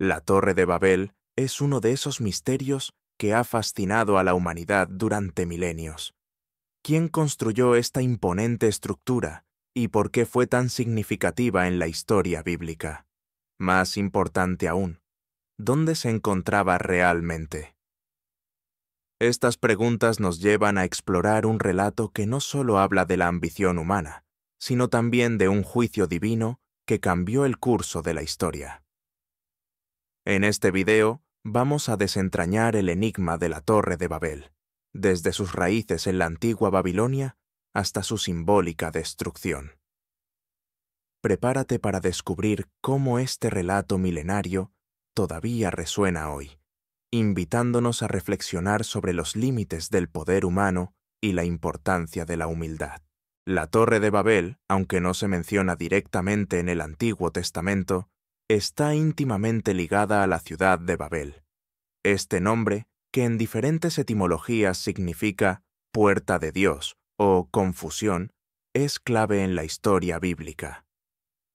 La Torre de Babel es uno de esos misterios que ha fascinado a la humanidad durante milenios. ¿Quién construyó esta imponente estructura y por qué fue tan significativa en la historia bíblica? Más importante aún, ¿dónde se encontraba realmente? Estas preguntas nos llevan a explorar un relato que no solo habla de la ambición humana, sino también de un juicio divino que cambió el curso de la historia. En este video, vamos a desentrañar el enigma de la Torre de Babel, desde sus raíces en la antigua Babilonia hasta su simbólica destrucción. Prepárate para descubrir cómo este relato milenario todavía resuena hoy, invitándonos a reflexionar sobre los límites del poder humano y la importancia de la humildad. La Torre de Babel, aunque no se menciona directamente en el Antiguo Testamento, está íntimamente ligada a la ciudad de Babel. Este nombre, que en diferentes etimologías significa puerta de Dios o confusión, es clave en la historia bíblica.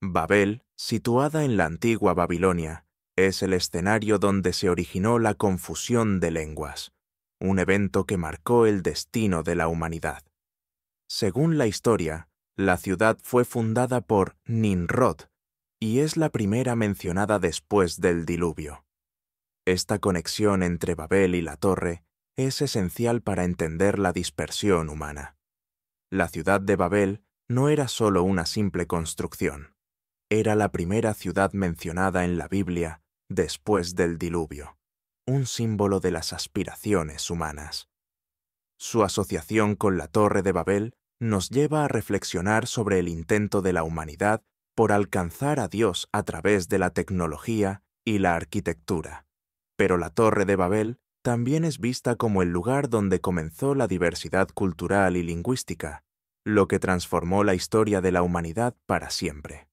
Babel, situada en la antigua Babilonia, es el escenario donde se originó la confusión de lenguas, un evento que marcó el destino de la humanidad. Según la historia, la ciudad fue fundada por Ninrod, y es la primera mencionada después del diluvio. Esta conexión entre Babel y la torre es esencial para entender la dispersión humana. La ciudad de Babel no era solo una simple construcción, era la primera ciudad mencionada en la Biblia después del diluvio, un símbolo de las aspiraciones humanas. Su asociación con la Torre de Babel nos lleva a reflexionar sobre el intento de la humanidad por alcanzar a Dios a través de la tecnología y la arquitectura. Pero la Torre de Babel también es vista como el lugar donde comenzó la diversidad cultural y lingüística, lo que transformó la historia de la humanidad para siempre.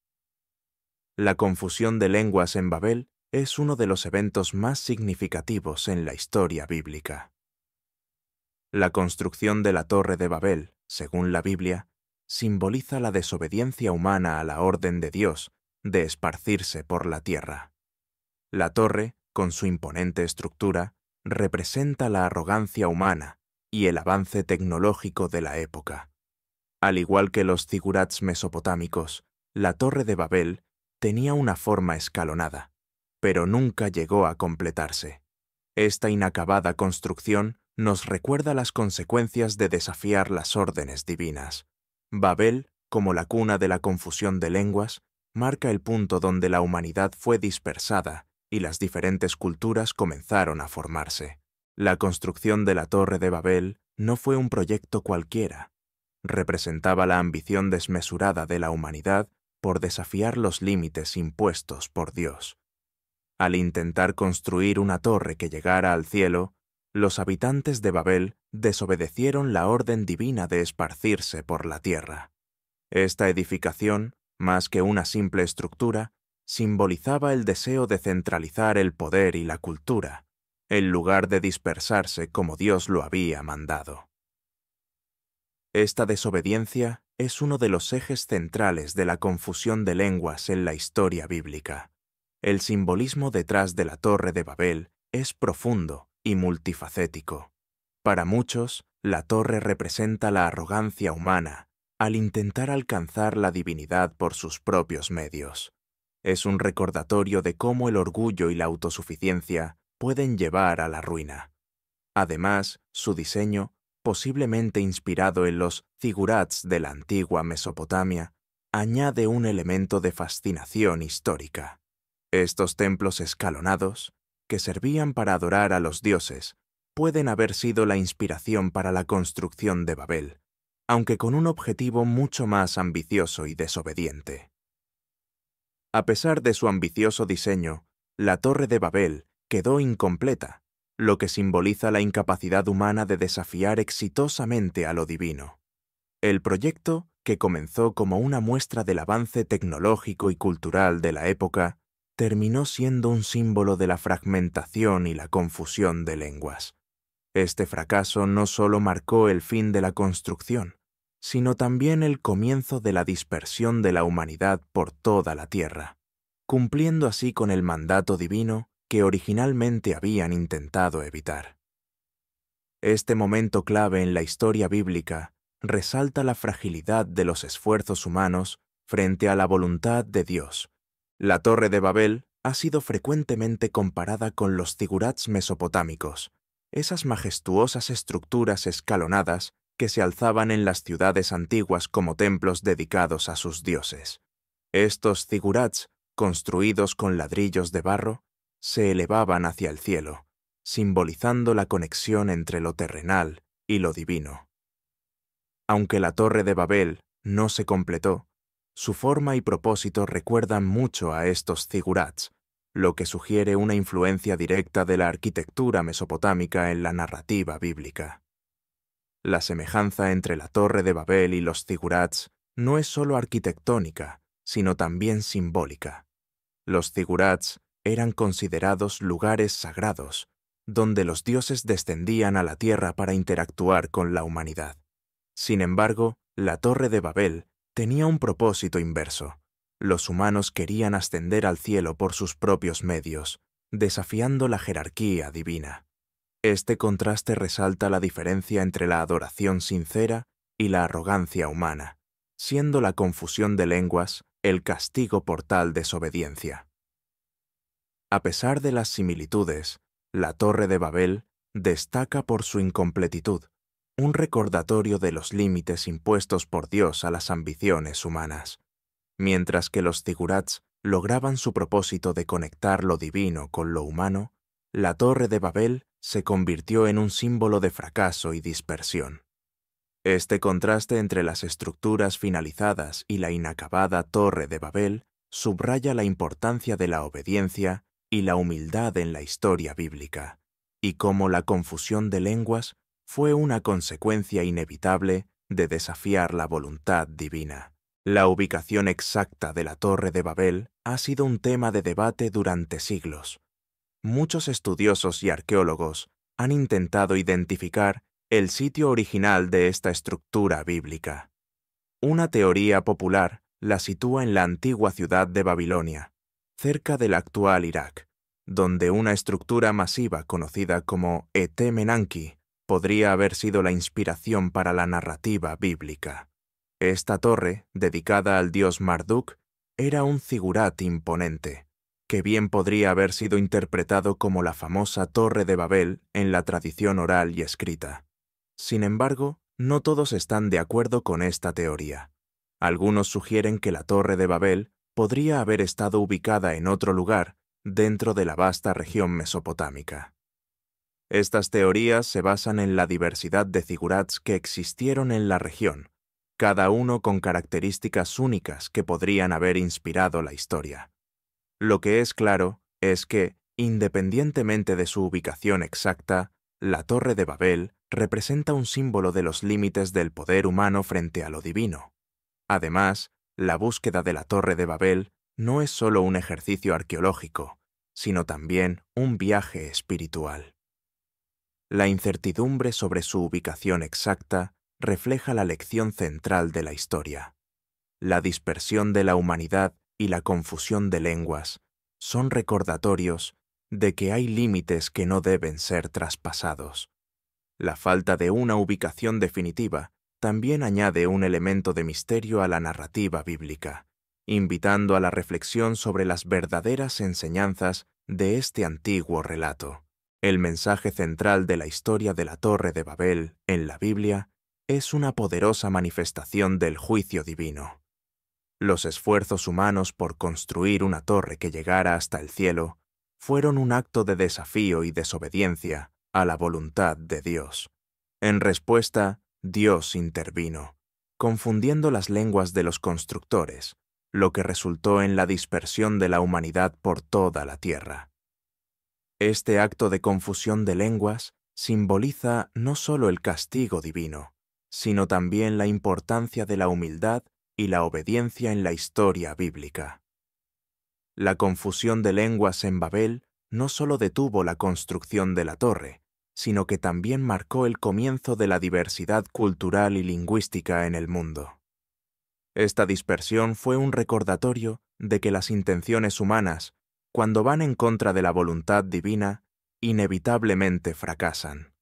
La confusión de lenguas en Babel es uno de los eventos más significativos en la historia bíblica. La construcción de la Torre de Babel, según la Biblia, simboliza la desobediencia humana a la orden de Dios de esparcirse por la tierra. La torre, con su imponente estructura, representa la arrogancia humana y el avance tecnológico de la época. Al igual que los zigurats mesopotámicos, la torre de Babel tenía una forma escalonada, pero nunca llegó a completarse. Esta inacabada construcción nos recuerda las consecuencias de desafiar las órdenes divinas. Babel, como la cuna de la confusión de lenguas, marca el punto donde la humanidad fue dispersada y las diferentes culturas comenzaron a formarse. La construcción de la Torre de Babel no fue un proyecto cualquiera. Representaba la ambición desmesurada de la humanidad por desafiar los límites impuestos por Dios. Al intentar construir una torre que llegara al cielo, los habitantes de Babel desobedecieron la orden divina de esparcirse por la tierra. Esta edificación, más que una simple estructura, simbolizaba el deseo de centralizar el poder y la cultura, en lugar de dispersarse como Dios lo había mandado. Esta desobediencia es uno de los ejes centrales de la confusión de lenguas en la historia bíblica. El simbolismo detrás de la Torre de Babel es profundo y multifacético. Para muchos, la torre representa la arrogancia humana al intentar alcanzar la divinidad por sus propios medios. Es un recordatorio de cómo el orgullo y la autosuficiencia pueden llevar a la ruina. Además, su diseño, posiblemente inspirado en los figurats de la antigua Mesopotamia, añade un elemento de fascinación histórica. Estos templos escalonados que servían para adorar a los dioses, pueden haber sido la inspiración para la construcción de Babel, aunque con un objetivo mucho más ambicioso y desobediente. A pesar de su ambicioso diseño, la Torre de Babel quedó incompleta, lo que simboliza la incapacidad humana de desafiar exitosamente a lo divino. El proyecto, que comenzó como una muestra del avance tecnológico y cultural de la época, terminó siendo un símbolo de la fragmentación y la confusión de lenguas. Este fracaso no solo marcó el fin de la construcción, sino también el comienzo de la dispersión de la humanidad por toda la Tierra, cumpliendo así con el mandato divino que originalmente habían intentado evitar. Este momento clave en la historia bíblica resalta la fragilidad de los esfuerzos humanos frente a la voluntad de Dios la Torre de Babel ha sido frecuentemente comparada con los zigurats mesopotámicos, esas majestuosas estructuras escalonadas que se alzaban en las ciudades antiguas como templos dedicados a sus dioses. Estos zigurats, construidos con ladrillos de barro, se elevaban hacia el cielo, simbolizando la conexión entre lo terrenal y lo divino. Aunque la Torre de Babel no se completó, su forma y propósito recuerdan mucho a estos zigurats, lo que sugiere una influencia directa de la arquitectura mesopotámica en la narrativa bíblica. La semejanza entre la Torre de Babel y los zigurats no es solo arquitectónica, sino también simbólica. Los zigurats eran considerados lugares sagrados, donde los dioses descendían a la tierra para interactuar con la humanidad. Sin embargo, la Torre de Babel tenía un propósito inverso. Los humanos querían ascender al cielo por sus propios medios, desafiando la jerarquía divina. Este contraste resalta la diferencia entre la adoración sincera y la arrogancia humana, siendo la confusión de lenguas el castigo por tal desobediencia. A pesar de las similitudes, la Torre de Babel destaca por su incompletitud, un recordatorio de los límites impuestos por Dios a las ambiciones humanas, mientras que los tigurats lograban su propósito de conectar lo divino con lo humano, la Torre de Babel se convirtió en un símbolo de fracaso y dispersión. Este contraste entre las estructuras finalizadas y la inacabada Torre de Babel subraya la importancia de la obediencia y la humildad en la historia bíblica, y cómo la confusión de lenguas fue una consecuencia inevitable de desafiar la voluntad divina. La ubicación exacta de la Torre de Babel ha sido un tema de debate durante siglos. Muchos estudiosos y arqueólogos han intentado identificar el sitio original de esta estructura bíblica. Una teoría popular la sitúa en la antigua ciudad de Babilonia, cerca del actual Irak, donde una estructura masiva conocida como Etemenanki podría haber sido la inspiración para la narrativa bíblica. Esta torre, dedicada al dios Marduk, era un figurat imponente, que bien podría haber sido interpretado como la famosa Torre de Babel en la tradición oral y escrita. Sin embargo, no todos están de acuerdo con esta teoría. Algunos sugieren que la Torre de Babel podría haber estado ubicada en otro lugar dentro de la vasta región mesopotámica. Estas teorías se basan en la diversidad de zigurats que existieron en la región, cada uno con características únicas que podrían haber inspirado la historia. Lo que es claro es que, independientemente de su ubicación exacta, la Torre de Babel representa un símbolo de los límites del poder humano frente a lo divino. Además, la búsqueda de la Torre de Babel no es solo un ejercicio arqueológico, sino también un viaje espiritual. La incertidumbre sobre su ubicación exacta refleja la lección central de la historia. La dispersión de la humanidad y la confusión de lenguas son recordatorios de que hay límites que no deben ser traspasados. La falta de una ubicación definitiva también añade un elemento de misterio a la narrativa bíblica, invitando a la reflexión sobre las verdaderas enseñanzas de este antiguo relato. El mensaje central de la historia de la Torre de Babel en la Biblia es una poderosa manifestación del juicio divino. Los esfuerzos humanos por construir una torre que llegara hasta el cielo fueron un acto de desafío y desobediencia a la voluntad de Dios. En respuesta, Dios intervino, confundiendo las lenguas de los constructores, lo que resultó en la dispersión de la humanidad por toda la tierra. Este acto de confusión de lenguas simboliza no solo el castigo divino, sino también la importancia de la humildad y la obediencia en la historia bíblica. La confusión de lenguas en Babel no solo detuvo la construcción de la torre, sino que también marcó el comienzo de la diversidad cultural y lingüística en el mundo. Esta dispersión fue un recordatorio de que las intenciones humanas, cuando van en contra de la voluntad divina, inevitablemente fracasan.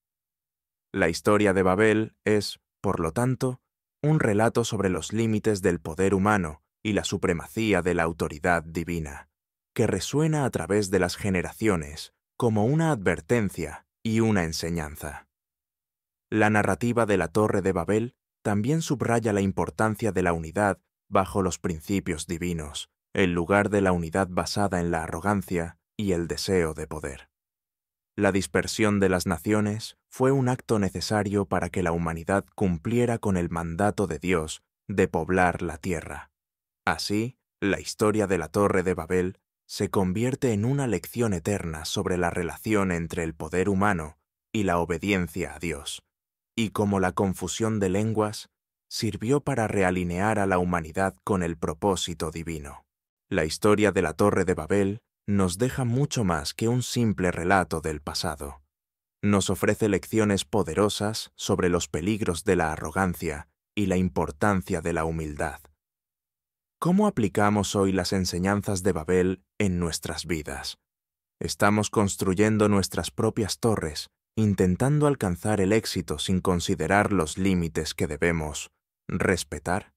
La historia de Babel es, por lo tanto, un relato sobre los límites del poder humano y la supremacía de la autoridad divina, que resuena a través de las generaciones como una advertencia y una enseñanza. La narrativa de la Torre de Babel también subraya la importancia de la unidad bajo los principios divinos, el lugar de la unidad basada en la arrogancia y el deseo de poder. La dispersión de las naciones fue un acto necesario para que la humanidad cumpliera con el mandato de Dios de poblar la tierra. Así, la historia de la Torre de Babel se convierte en una lección eterna sobre la relación entre el poder humano y la obediencia a Dios, y como la confusión de lenguas sirvió para realinear a la humanidad con el propósito divino. La historia de la Torre de Babel nos deja mucho más que un simple relato del pasado. Nos ofrece lecciones poderosas sobre los peligros de la arrogancia y la importancia de la humildad. ¿Cómo aplicamos hoy las enseñanzas de Babel en nuestras vidas? Estamos construyendo nuestras propias torres, intentando alcanzar el éxito sin considerar los límites que debemos respetar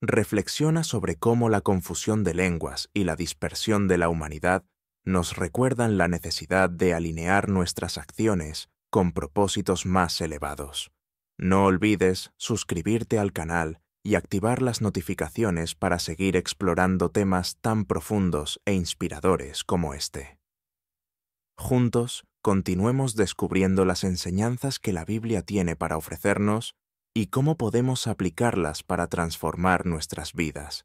reflexiona sobre cómo la confusión de lenguas y la dispersión de la humanidad nos recuerdan la necesidad de alinear nuestras acciones con propósitos más elevados. No olvides suscribirte al canal y activar las notificaciones para seguir explorando temas tan profundos e inspiradores como este. Juntos, continuemos descubriendo las enseñanzas que la Biblia tiene para ofrecernos y cómo podemos aplicarlas para transformar nuestras vidas.